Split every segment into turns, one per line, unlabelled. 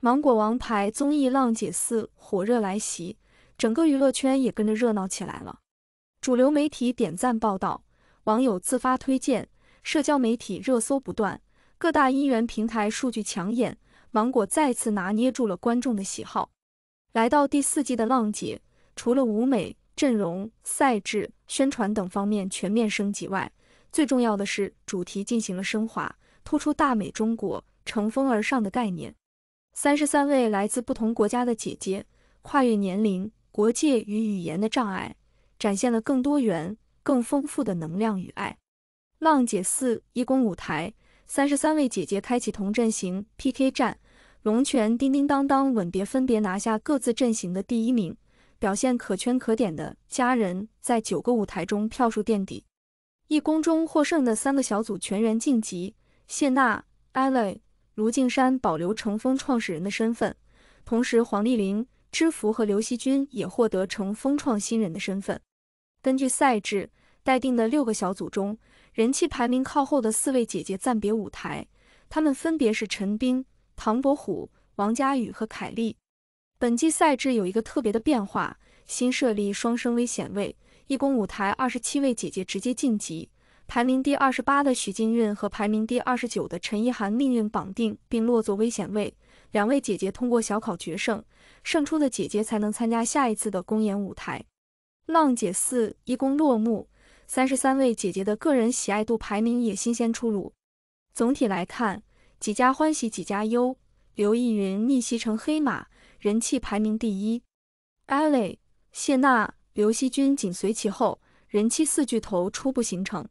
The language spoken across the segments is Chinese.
芒果王牌综艺《浪姐四》火热来袭，整个娱乐圈也跟着热闹起来了。主流媒体点赞报道，网友自发推荐，社交媒体热搜不断，各大音源平台数据抢眼，芒果再次拿捏住了观众的喜好。来到第四季的《浪姐》，除了舞美、阵容、赛制、宣传等方面全面升级外，最重要的是主题进行了升华，突出“大美中国，乘风而上”的概念。三十三位来自不同国家的姐姐，跨越年龄、国界与语言的障碍，展现了更多元、更丰富的能量与爱。浪姐四义工舞台，三十三位姐姐开启同阵型 PK 战，龙泉叮叮当当吻别分别拿下各自阵型的第一名，表现可圈可点。的家人在九个舞台中票数垫底，义工中获胜的三个小组全员晋级，谢娜、艾蕾卢敬山保留乘风创始人的身份，同时黄丽玲、知福和刘惜君也获得乘风创新人的身份。根据赛制，待定的六个小组中，人气排名靠后的四位姐姐暂别舞台，她们分别是陈冰、唐伯虎、王佳宇和凯丽。本季赛制有一个特别的变化，新设立双生危险位，一共舞台二十七位姐姐直接晋级。排名第二十八的许靖韵和排名第二十九的陈意涵命运绑定，并落座危险位。两位姐姐通过小考决胜，胜出的姐姐才能参加下一次的公演舞台。浪姐四一公落幕，三十三位姐姐的个人喜爱度排名也新鲜出炉。总体来看，几家欢喜几家忧。刘亦云逆袭成黑马，人气排名第一。艾蕾、谢娜、刘惜君紧随其后，人气四巨头初步形成。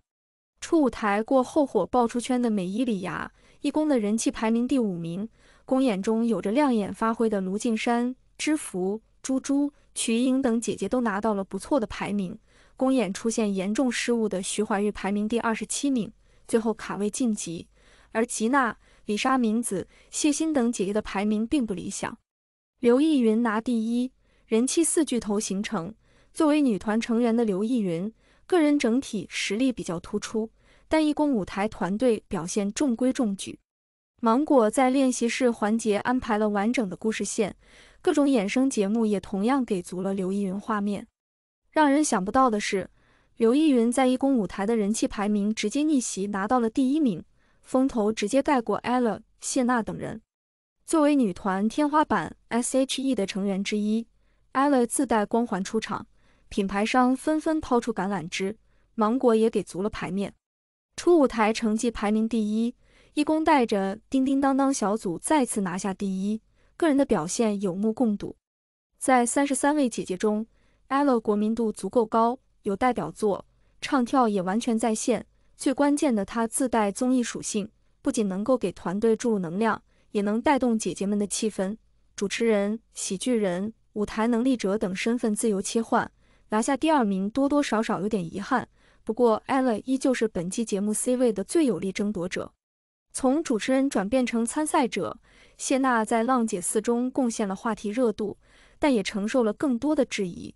初舞台过后火爆出圈的美依礼芽，一公的人气排名第五名。公演中有着亮眼发挥的卢靖姗、知福、朱珠、瞿颖等姐姐都拿到了不错的排名。公演出现严重失误的徐怀钰排名第二十七名，最后卡位晋级。而吉娜、李莎明子、谢欣等姐姐的排名并不理想。刘亦云拿第一，人气四巨头形成。作为女团成员的刘亦云。个人整体实力比较突出，但义工舞台团队表现中规中矩。芒果在练习室环节安排了完整的故事线，各种衍生节目也同样给足了刘依云画面。让人想不到的是，刘依云在义工舞台的人气排名直接逆袭拿到了第一名，风头直接盖过 Ella、谢娜等人。作为女团天花板 S.H.E 的成员之一，Ella 自带光环出场。品牌商纷纷抛出橄榄枝，芒果也给足了牌面。初舞台成绩排名第一，一公带着叮叮当当小组再次拿下第一，个人的表现有目共睹。在三十三位姐姐中，L e l a 国民度足够高，有代表作，唱跳也完全在线。最关键的，她自带综艺属性，不仅能够给团队注入能量，也能带动姐姐们的气氛。主持人、喜剧人、舞台能力者等身份自由切换。拿下第二名，多多少少有点遗憾。不过 Ella 依旧是本季节目 C 位的最有力争夺者。从主持人转变成参赛者，谢娜在浪姐四中贡献了话题热度，但也承受了更多的质疑。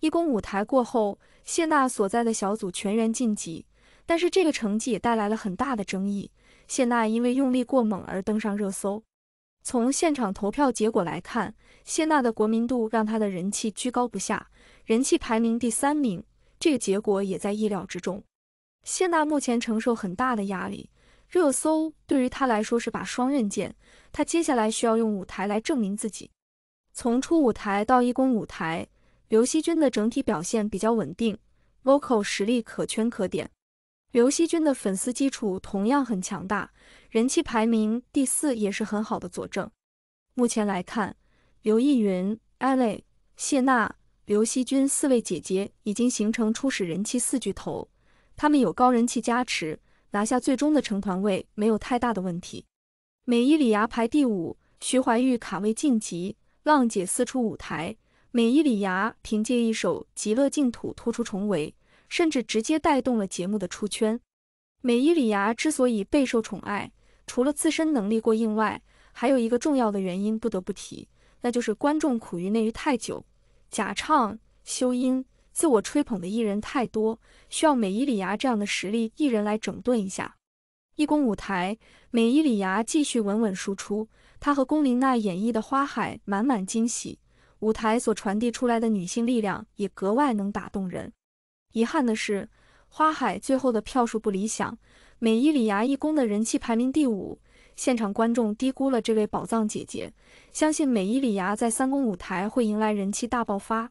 一公舞台过后，谢娜所在的小组全员晋级，但是这个成绩也带来了很大的争议。谢娜因为用力过猛而登上热搜。从现场投票结果来看，谢娜的国民度让她的人气居高不下。人气排名第三名，这个结果也在意料之中。谢娜目前承受很大的压力，热搜对于她来说是把双刃剑，她接下来需要用舞台来证明自己。从初舞台到一公舞台，刘惜君的整体表现比较稳定，vocal 实力可圈可点。刘惜君的粉丝基础同样很强大，人气排名第四也是很好的佐证。目前来看，刘亦云、艾蕾、谢娜。刘惜君四位姐姐已经形成初始人气四巨头，她们有高人气加持，拿下最终的成团位没有太大的问题。美依礼芽排第五，徐怀钰卡位晋级，浪姐四出舞台。美依礼芽凭借一首极乐净土突出重围，甚至直接带动了节目的出圈。美依礼芽之所以备受宠爱，除了自身能力过硬外，还有一个重要的原因不得不提，那就是观众苦于内娱太久。假唱、修音、自我吹捧的艺人太多，需要美伊里牙这样的实力艺人来整顿一下。一公舞台，美伊里牙继续稳稳输出，她和龚琳娜演绎的《花海》满满惊喜，舞台所传递出来的女性力量也格外能打动人。遗憾的是，《花海》最后的票数不理想，美伊里牙一公的人气排名第五。现场观众低估了这位宝藏姐姐，相信美依礼芽在三公舞台会迎来人气大爆发。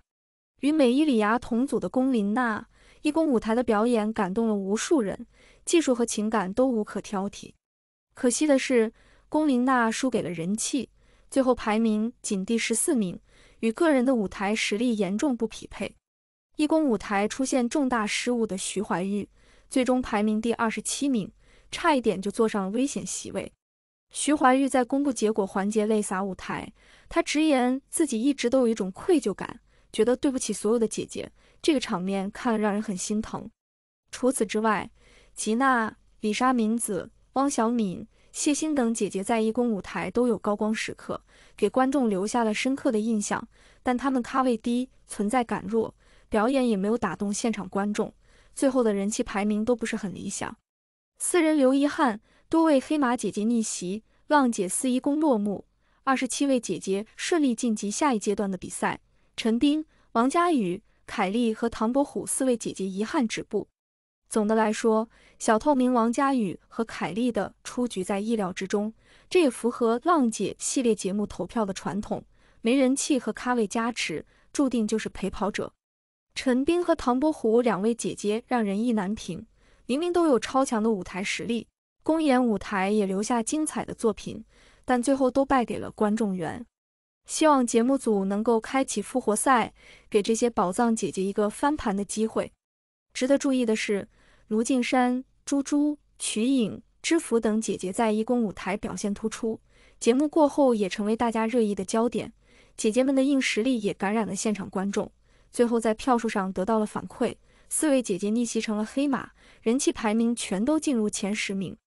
与美依礼芽同组的龚琳娜，一公舞台的表演感动了无数人，技术和情感都无可挑剔。可惜的是，龚琳娜输给了人气，最后排名仅第十四名，与个人的舞台实力严重不匹配。一公舞台出现重大失误的徐怀钰，最终排名第二十七名，差一点就坐上了危险席位。徐怀钰在公布结果环节泪洒舞台，她直言自己一直都有一种愧疚感，觉得对不起所有的姐姐。这个场面看了让人很心疼。除此之外，吉娜、李莎、明子、汪小敏、谢欣等姐姐在义工舞台都有高光时刻，给观众留下了深刻的印象。但他们咖位低，存在感弱，表演也没有打动现场观众，最后的人气排名都不是很理想，四人留遗憾。多位黑马姐姐逆袭，浪姐四一公落幕，二十七位姐姐顺利晋级下一阶段的比赛。陈冰、王佳宇、凯莉和唐伯虎四位姐姐遗憾止步。总的来说，小透明王佳宇和凯莉的出局在意料之中，这也符合浪姐系列节目投票的传统，没人气和咖位加持，注定就是陪跑者。陈冰和唐伯虎两位姐姐让人意难平，明明都有超强的舞台实力。公演舞台也留下精彩的作品，但最后都败给了观众缘。希望节目组能够开启复活赛，给这些宝藏姐姐一个翻盘的机会。值得注意的是，卢靖姗、朱珠、曲颖、知府等姐姐在一公舞台表现突出，节目过后也成为大家热议的焦点。姐姐们的硬实力也感染了现场观众，最后在票数上得到了反馈，四位姐姐逆袭成了黑马，人气排名全都进入前十名。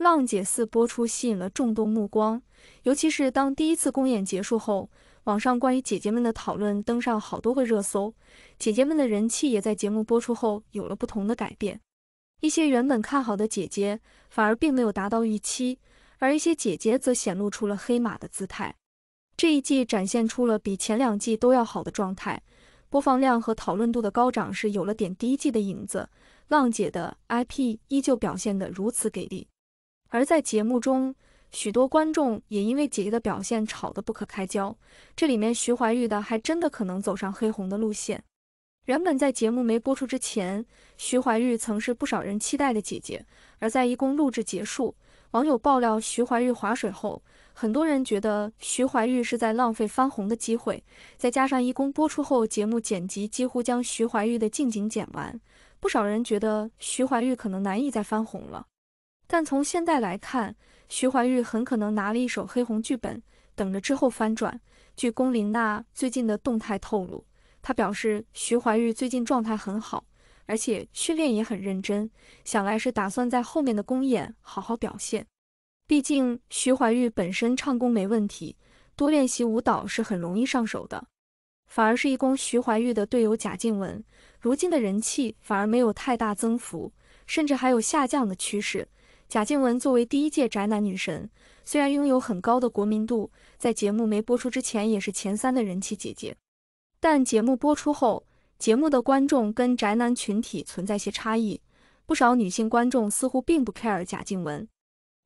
浪姐四播出吸引了众多目光，尤其是当第一次公演结束后，网上关于姐姐们的讨论登上好多个热搜，姐姐们的人气也在节目播出后有了不同的改变。一些原本看好的姐姐反而并没有达到预期，而一些姐姐则显露出了黑马的姿态。这一季展现出了比前两季都要好的状态，播放量和讨论度的高涨是有了点第一季的影子。浪姐的 IP 依旧表现得如此给力。而在节目中，许多观众也因为姐姐的表现吵得不可开交。这里面徐怀钰的还真的可能走上黑红的路线。原本在节目没播出之前，徐怀钰曾是不少人期待的姐姐。而在义工录制结束，网友爆料徐怀钰划水后，很多人觉得徐怀钰是在浪费翻红的机会。再加上义工播出后，节目剪辑几乎将徐怀钰的近景剪完，不少人觉得徐怀钰可能难以再翻红了。但从现在来看，徐怀钰很可能拿了一手黑红剧本，等着之后翻转。据龚琳娜最近的动态透露，她表示徐怀钰最近状态很好，而且训练也很认真，想来是打算在后面的公演好好表现。毕竟徐怀钰本身唱功没问题，多练习舞蹈是很容易上手的。反而是一公徐怀钰的队友贾静雯，如今的人气反而没有太大增幅，甚至还有下降的趋势。贾静雯作为第一届宅男女神，虽然拥有很高的国民度，在节目没播出之前也是前三的人气姐姐。但节目播出后，节目的观众跟宅男群体存在些差异，不少女性观众似乎并不 care 贾静雯。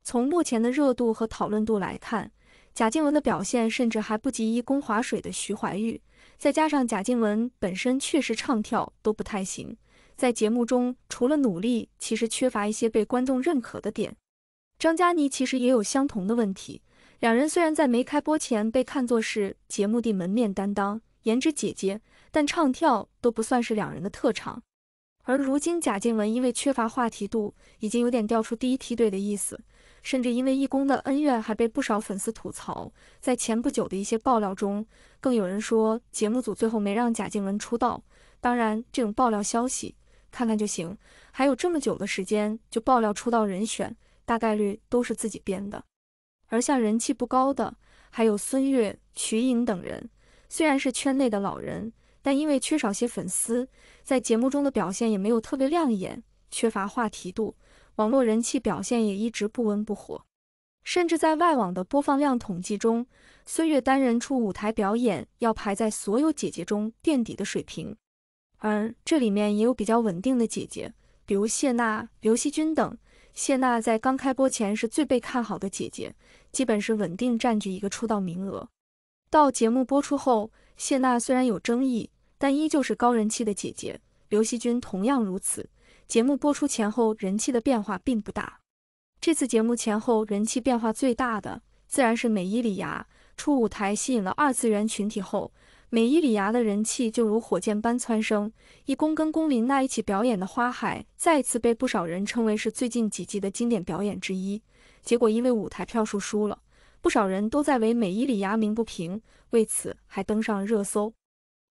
从目前的热度和讨论度来看，贾静雯的表现甚至还不及一公划水的徐怀钰，再加上贾静雯本身确实唱跳都不太行。在节目中，除了努力，其实缺乏一些被观众认可的点。张嘉倪其实也有相同的问题。两人虽然在没开播前被看作是节目的门面担当、颜值姐姐，但唱跳都不算是两人的特长。而如今贾静雯因为缺乏话题度，已经有点掉出第一梯队的意思。甚至因为义工的恩怨，还被不少粉丝吐槽。在前不久的一些爆料中，更有人说节目组最后没让贾静雯出道。当然，这种爆料消息。看看就行，还有这么久的时间就爆料出道人选，大概率都是自己编的。而像人气不高的，还有孙悦、瞿颖等人，虽然是圈内的老人，但因为缺少些粉丝，在节目中的表现也没有特别亮眼，缺乏话题度，网络人气表现也一直不温不火，甚至在外网的播放量统计中，孙悦单人出舞台表演要排在所有姐姐中垫底的水平。而这里面也有比较稳定的姐姐，比如谢娜、刘惜君等。谢娜在刚开播前是最被看好的姐姐，基本是稳定占据一个出道名额。到节目播出后，谢娜虽然有争议，但依旧是高人气的姐姐。刘惜君同样如此，节目播出前后人气的变化并不大。这次节目前后人气变化最大的，自然是美依礼芽。初舞台吸引了二次元群体后。美伊里牙的人气就如火箭般蹿升，一公跟龚琳娜一起表演的花海再次被不少人称为是最近几季的经典表演之一。结果因为舞台票数输了，不少人都在为美伊里牙鸣不平，为此还登上热搜。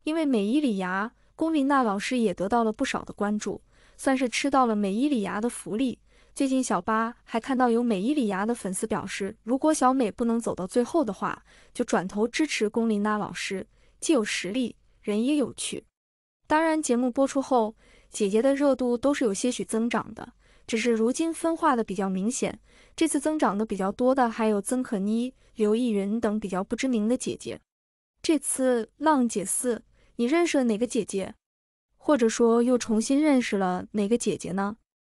因为美伊里牙，龚琳娜老师也得到了不少的关注，算是吃到了美伊里牙的福利。最近小巴还看到有美伊里牙的粉丝表示，如果小美不能走到最后的话，就转头支持龚琳娜老师。既有实力，人也有趣。当然，节目播出后，姐姐的热度都是有些许增长的，只是如今分化的比较明显。这次增长的比较多的还有曾可妮、刘亦云等比较不知名的姐姐。这次《浪姐四》，你认识了哪个姐姐，或者说又重新认识了哪个姐姐呢？